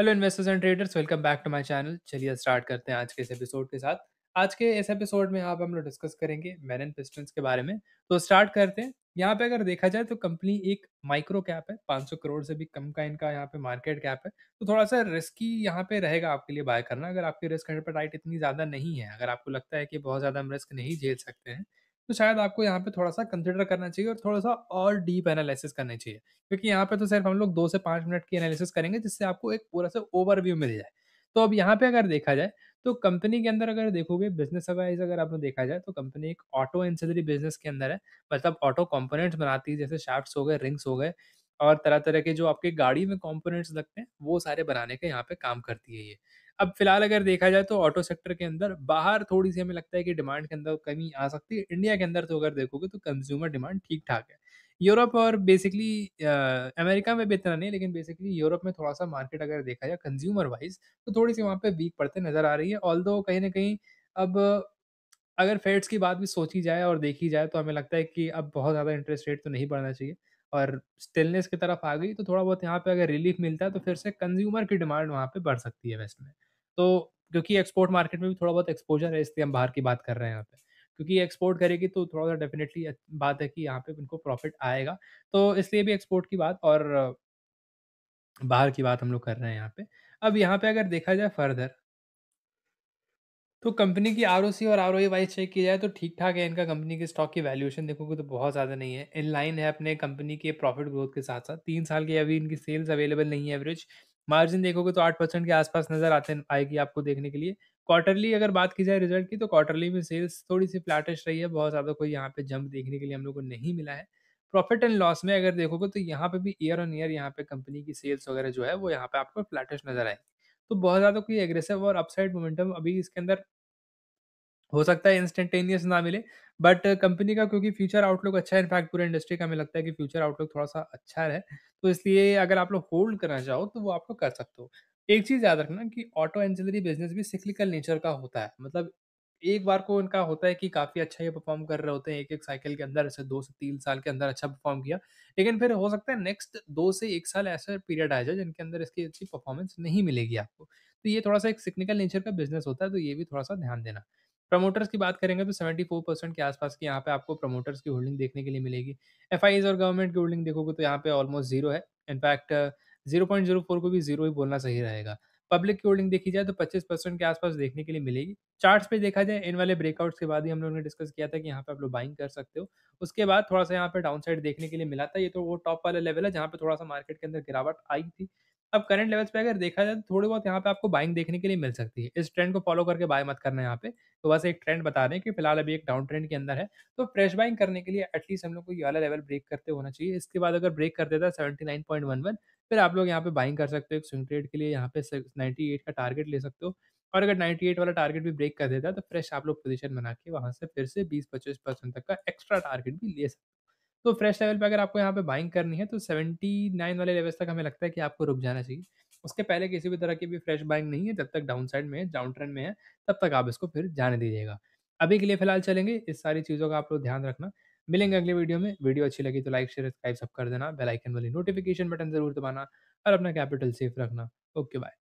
hello investors and traders welcome back to my channel चलिए start करते हैं आज के इस एपिसोड के साथ आज के इस एपिसोड में आप हम लोग डिस्कस करेंगे मैन एंड पिस्टन्स के बारे में तो स्टार्ट करते हैं यहाँ पे अगर देखा जाए तो कंपनी एक माइक्रो कैप है 500 करोड़ से भी कम का इनका यहाँ पे मार्केट कैप है तो थोड़ा सा रिस्की यहाँ पे रहेगा आपके लिए बाय करना अगर आपकी रिस्क राइट इतनी ज़्यादा नहीं है अगर आपको लगता है कि बहुत ज़्यादा हम रिस्क नहीं झेल सकते हैं तो शायद आपको यहाँ पे थोड़ा सा कंसिडर करना चाहिए और थोड़ा सा और डीप एनालिसिस करना चाहिए क्योंकि यहाँ पे तो सिर्फ हम लोग दो से पाँच मिनट की एनालिसिस करेंगे जिससे आपको एक पूरा से ओवरव्यू मिल जाए तो अब यहाँ पे अगर देखा जाए तो कंपनी के अंदर अगर देखोगे बिजनेस वाइज अगर आपने देखा जाए तो कंपनी एक ऑटो एंसेसरी बिजनेस के अंदर है मतलब ऑटो कंपोनेंट्स बनाती है जैसे शाफ्ट्स हो गए रिंग्स हो गए और तरह तरह के जो आपके गाड़ी में कंपोनेंट्स लगते हैं वो सारे बनाने का यहाँ पे काम करती है ये अब फिलहाल अगर देखा जाए तो ऑटो सेक्टर के अंदर बाहर थोड़ी सी हमें लगता है कि डिमांड के अंदर कमी आ सकती है इंडिया के अंदर तो अगर देखोगे तो कंज्यूमर डिमांड ठीक ठाक है यूरोप और बेसिकली अमेरिका में भी इतना नहीं लेकिन बेसिकली यूरोप में थोड़ा सा मार्केट अगर देखा जाए कंज्यूमर वाइज तो थोड़ी सी वहाँ पे वीक पड़ते नज़र आ रही है ऑल कहीं ना कहीं अब अगर फेड्स की बात भी सोची जाए और देखी जाए तो हमें लगता है कि अब बहुत ज़्यादा इंटरेस्ट रेट तो नहीं बढ़ना चाहिए और स्टिलनेस की तरफ आ गई तो थोड़ा बहुत यहाँ पे अगर रिलीफ मिलता है तो फिर से कंज्यूमर की डिमांड वहाँ पे बढ़ सकती है वेस्ट में तो क्योंकि एक्सपोर्ट मार्केट में भी थोड़ा बहुत एक्सपोजर है इसलिए हम बाहर की बात कर रहे हैं यहाँ पे क्योंकि एक्सपोर्ट करेगी तो थोड़ा सा डेफिनेटली बात है कि यहाँ पे उनको प्रॉफिट आएगा तो इसलिए भी एक्सपोर्ट की बात और बाहर की बात हम लोग कर रहे हैं यहाँ पे अब यहाँ पे अगर देखा जाए फर्दर तो कंपनी की आर और आर ओ वाइज चेक किया जाए तो ठीक ठाक है इनका कंपनी के स्टॉक की वैल्यूएशन देखोगे तो बहुत ज़्यादा नहीं है इन लाइन है अपने कंपनी के प्रॉफिट ग्रोथ के साथ साथ तीन साल की अभी इनकी सेल्स अवेलेबल नहीं है एवरेज मार्जिन देखोगे तो आठ परसेंट के आसपास नजर आते आएगी आपको देखने के लिए क्वार्टरली अगर बात की जाए रिजल्ट की तो क्वार्टरली में सेल्स थोड़ी सी फ्लैटेस्ट रही है बहुत ज़्यादा कोई यहाँ पे जंप देखने के लिए हम लोग को नहीं मिला है प्रॉफिट एंड लॉस में अगर देखोगे तो यहाँ पे भी ईयर ऑन ईयर यहाँ पे कंपनी की सेल्स वगैरह जो है वो यहाँ पे आपको फ्लैटेस्ट नजर आएगी तो बहुत ज़्यादा कोई एग्रेसिव और अपसाइड मोमेंटम अभी इसके अंदर हो सकता है इंस्टेंटेनियस ना मिले बट कंपनी का क्योंकि फ्यूचर आउटलुक अच्छा है इनफैक्ट पूरे इंडस्ट्री का हमें लगता है कि फ्यूचर आउटलुक थोड़ा सा अच्छा है तो इसलिए अगर आप लोग होल्ड करना चाहो तो वो आपको कर सकते हो एक चीज़ याद रखना कि ऑटो एंसिलरी बिजनेस भी सिक्लिकल नेचर का होता है मतलब एक बार को इनका होता है कि काफ़ी अच्छा ये परफॉर्म कर रहे होते हैं एक एक साइकिल के अंदर ऐसे दो से तीन साल के अंदर अच्छा परफॉर्म किया लेकिन फिर हो सकता है नेक्स्ट दो से एक साल ऐसा पीरियड आ जाए जिनके अंदर इसकी अच्छी परफॉर्मेंस नहीं मिलेगी आपको तो ये थोड़ा सा एक सिक्निकल नेचर का बिजनेस होता है तो ये भी थोड़ा सा ध्यान देना प्रमोटर्स की बात करेंगे तो 74 परसेंट के आसपास की यहाँ पे आपको प्रमोटर्स की होल्डिंग देखने के लिए मिलेगी एफ और गवर्नमेंट की होल्डिंग देखोगे तो यहाँ पे ऑलमोस्ट जीरो है in fact zero point zero four को भी जीरो ही बोलना सही रहेगा पब्लिक की होल्डिंग देखी जाए तो पच्चीस परसेंट के आसपास देखने के लिए मिलेगी चार्ट्स पे देखा जाए इन वाले ब्रेकआउट्स के बाद ही हम लोगों ने डिस्कस किया था कि यहाँ पे आप लोग बाइंग कर सकते हो उसके बाद थोड़ा सा यहाँ पे डाउन साइड देखने के लिए मिला था ये तो वो टॉप वाला लेवल है जहाँ पे थोड़ा सा मार्केट के अंदर गिरावट आई थी अब करंट लेवल्स पे अगर देखा जाए तो थोड़ी बहुत यहाँ पे आपको बाइंग देखने के लिए मिल सकती है इस ट्रेंड को फॉलो करके बाय मत करना यहाँ पे तो बस एक ट्रेंड बता रहे हैं कि फिलहाल अभी एक डाउन ट्रेंड के अंदर है तो फ्रेश बाइंग करने के लिए एटलीस्ट हम लोग को ये वाला लेवल ब्रेक करते होना चाहिए इसके बाद अगर ब्रेक कर देता है सेवेंटी फिर आप लोग यहाँ पे बाइंग कर सकते हो एक स्विंग ट्रेड के लिए यहाँ पे नाइन्टी का टारगेट ले सकते हो और अगर 98 वाला टारगेट भी ब्रेक कर देता है तो फ्रेश आप लोग पोजिशन बना के वहाँ से फिर से बीस पच्चीस परसेंट तक का एक्स्ट्रा टारगेट भी ले सकते तो फ्रेश लेवल पर अगर आपको यहाँ पे बाइंग करनी है तो सेवेंटी नाइन वाले लेवल तक हमें लगता है कि आपको रुक जाना चाहिए उसके पहले किसी भी तरह की भी फ्रेश बाइंग नहीं है जब तक डाउन साइड में है डाउन ट्रेंड में है तब तक आप इसको फिर जाने दीजिएगा अभी के लिए फिलहाल चलेंगे इस सारी चीज़ों का आप लोग ध्यान रखना मिलेंगे अगले वीडियो में वीडियो अच्छी लगी तो लाइक शेयर सब्सक्राइब सब कर देना बेल आइकन वाली नोटिफिकेशन बटन जरूर दबाना और अपना कैपिटल सेफ रखना ओके बाय